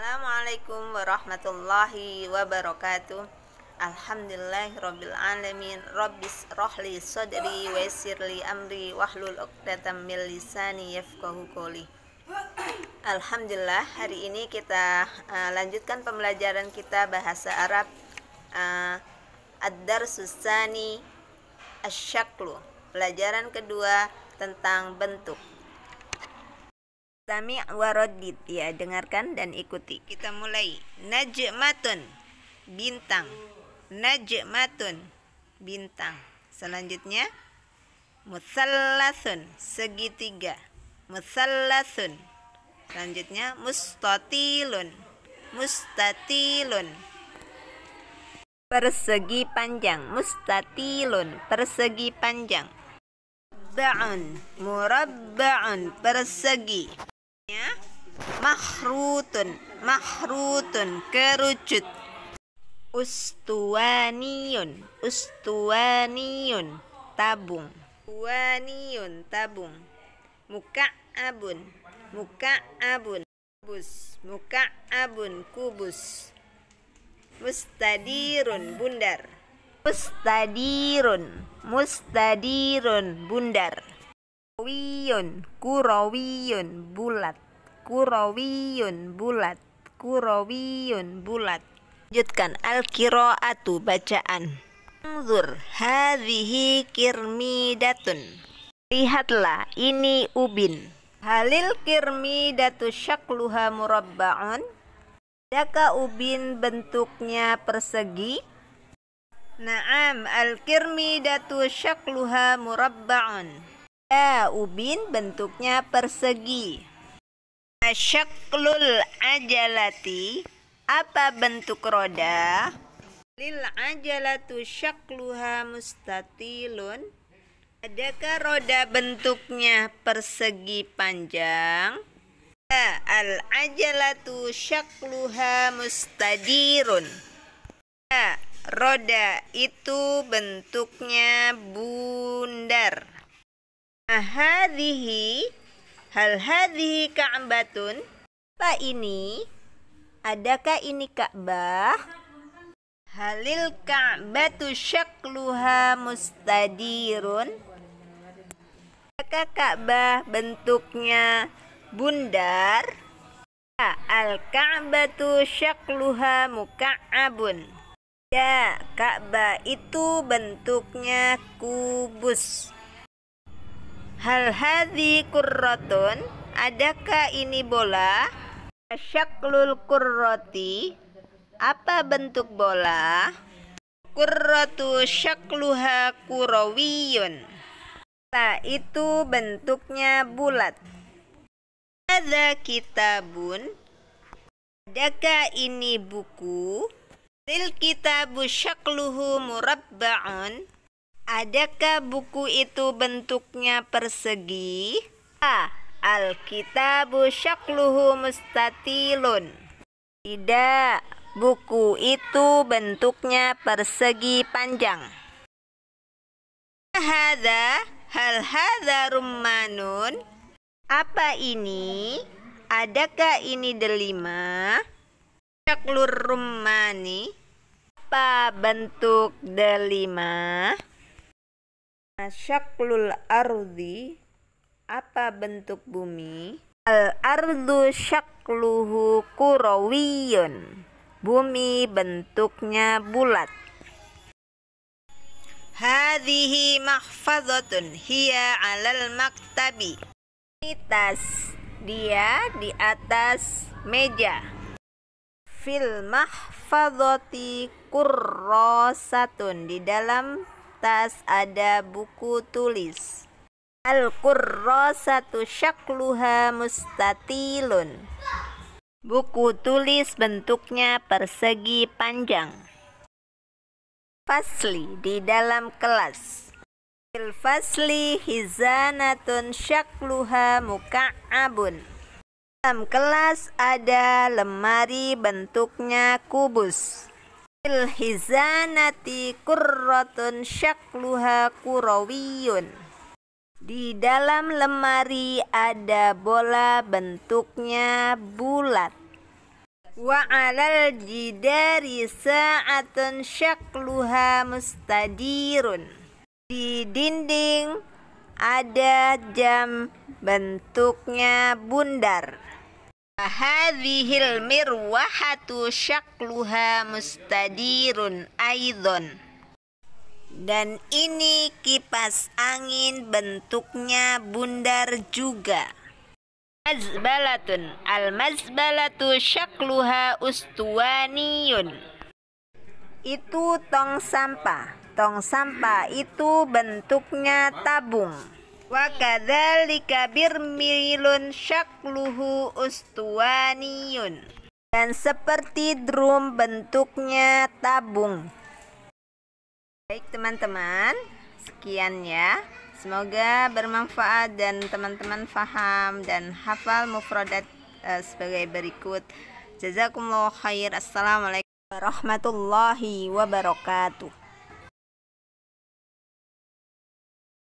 Assalamualaikum warahmatullahi wabarakatuh Alamin Rabbis rohli sodri Waisirli amri Wahlul uqdatam min lisani Yafqahu qawli Alhamdulillah hari ini kita uh, lanjutkan pembelajaran kita bahasa Arab uh, eh, Ad-dar susani Asyaklu Pelajaran kedua tentang bentuk Istami' warodit Ya dengarkan dan ikuti Kita mulai Najmatun Bintang Najmatun Bintang Selanjutnya Musallasun Segitiga Musallasun Selanjutnya Mustatilun Mustatilun Persegi panjang Mustatilun Persegi panjang murabba'un murabba'un persegi mahrutun mahrutun kerucut ustuaniun ustuaniun tabung ustuaniun tabung Muka abun, muka abun. kubus muka abun kubus mustadirun bundar mustadirun mustadirun bundar kurawiyun kurawiyun bulat kurawiyun bulat kurawiyun bulat lanjutkan al-qiraatu bacaan Unzur hadhihi kirmidatun Lihatlah ini ubin Halil kirmidatu syakluha murabba'un Adakah ubin bentuknya persegi? Naam al-kirmidatu syakluha murabba'un Ya ubin bentuknya persegi Asyaklul ajalati apa bentuk roda? Lil ajalatu syakluha mustatilun. Adakah roda bentuknya persegi panjang? Ya, al ajalatu syakluha mustadirun. Ya, roda itu bentuknya bundar. Ahadihi nah, Hal hadhihi ka'batun? Apa ini? Adakah ini Ka'bah? Halil Ka'batu syakluha mustadirun? Adakah Ka'bah bentuknya bundar? Ya, Al-Ka'batu syakluha muka'abun. Ya, Ka'bah itu bentuknya kubus. Hal hadhi kurrotun Adakah ini bola? Syaklul kurroti Apa bentuk bola? Kurrotu syakluha kurawiyun Nah itu bentuknya bulat Ada kitabun Adakah ini buku? Til kitabu syakluhu murabba'un Adakah buku itu bentuknya persegi? A. Alkitabu syakluhu mustatilun. Tidak, buku itu bentuknya persegi panjang. Hada, hal hada rummanun. Apa ini? Adakah ini delima? Syaklur rummani. Apa bentuk delima? syaklul ardi apa bentuk bumi al ardu syakluhu kurawiyun bumi bentuknya bulat hadhihi mahfazatun hiya alal maktabi tas dia di atas meja fil mahfazati kurrosatun di dalam atas ada buku tulis. al satu syakluha mustatilun. Buku tulis bentuknya persegi panjang. Fasli di dalam kelas. Fil fasli hizanatun syakluha abun. Dalam kelas ada lemari bentuknya kubus. Fil hizanati kurrotun syakluha kurawiyun. Di dalam lemari ada bola bentuknya bulat. Wa alal jidari sa'atun syakluha mustadirun. Di dinding ada jam bentuknya bundar. Hadhil mirwahatu syakluha mustadirun aidon. Dan ini kipas angin bentuknya bundar juga. Mazbalatun al-mazbalatu syakluha ustuwaniyun. Itu tong sampah. Tong sampah itu bentuknya tabung wa kadzalika birmilun syakluhu ustuwaniyun dan seperti drum bentuknya tabung baik teman-teman sekian ya semoga bermanfaat dan teman-teman faham dan hafal mufradat uh, sebagai berikut jazakumullah khair assalamualaikum warahmatullahi wabarakatuh